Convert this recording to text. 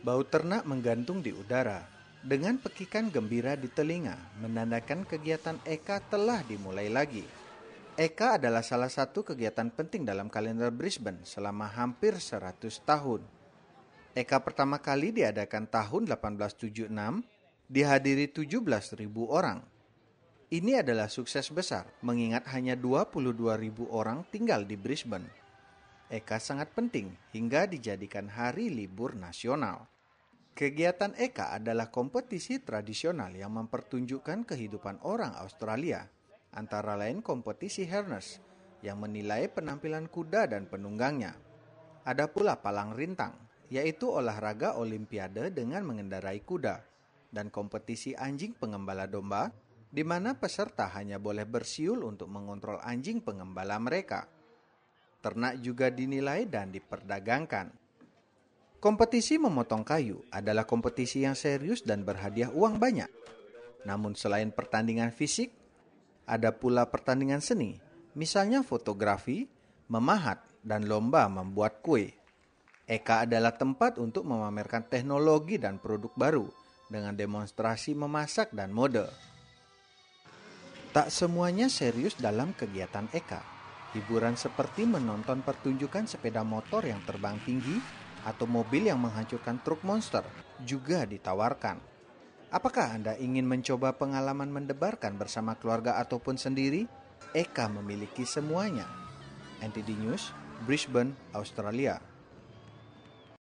Bau ternak menggantung di udara. Dengan pekikan gembira di telinga, menandakan kegiatan Eka telah dimulai lagi. Eka adalah salah satu kegiatan penting dalam kalender Brisbane selama hampir 100 tahun. Eka pertama kali diadakan tahun 1876, dihadiri 17.000 orang. Ini adalah sukses besar, mengingat hanya 22.000 orang tinggal di Brisbane. Eka sangat penting hingga dijadikan hari libur nasional. Kegiatan Eka adalah kompetisi tradisional yang mempertunjukkan kehidupan orang Australia, antara lain kompetisi harness yang menilai penampilan kuda dan penunggangnya. Ada pula palang rintang, yaitu olahraga olimpiade dengan mengendarai kuda, dan kompetisi anjing pengembala domba di mana peserta hanya boleh bersiul untuk mengontrol anjing pengembala mereka ternak juga dinilai dan diperdagangkan. Kompetisi memotong kayu adalah kompetisi yang serius dan berhadiah uang banyak. Namun selain pertandingan fisik, ada pula pertandingan seni, misalnya fotografi, memahat, dan lomba membuat kue. Eka adalah tempat untuk memamerkan teknologi dan produk baru dengan demonstrasi memasak dan mode. Tak semuanya serius dalam kegiatan Eka Hiburan seperti menonton pertunjukan sepeda motor yang terbang tinggi atau mobil yang menghancurkan truk monster juga ditawarkan. Apakah Anda ingin mencoba pengalaman mendebarkan bersama keluarga ataupun sendiri? Eka memiliki semuanya. NTD News, Brisbane, Australia.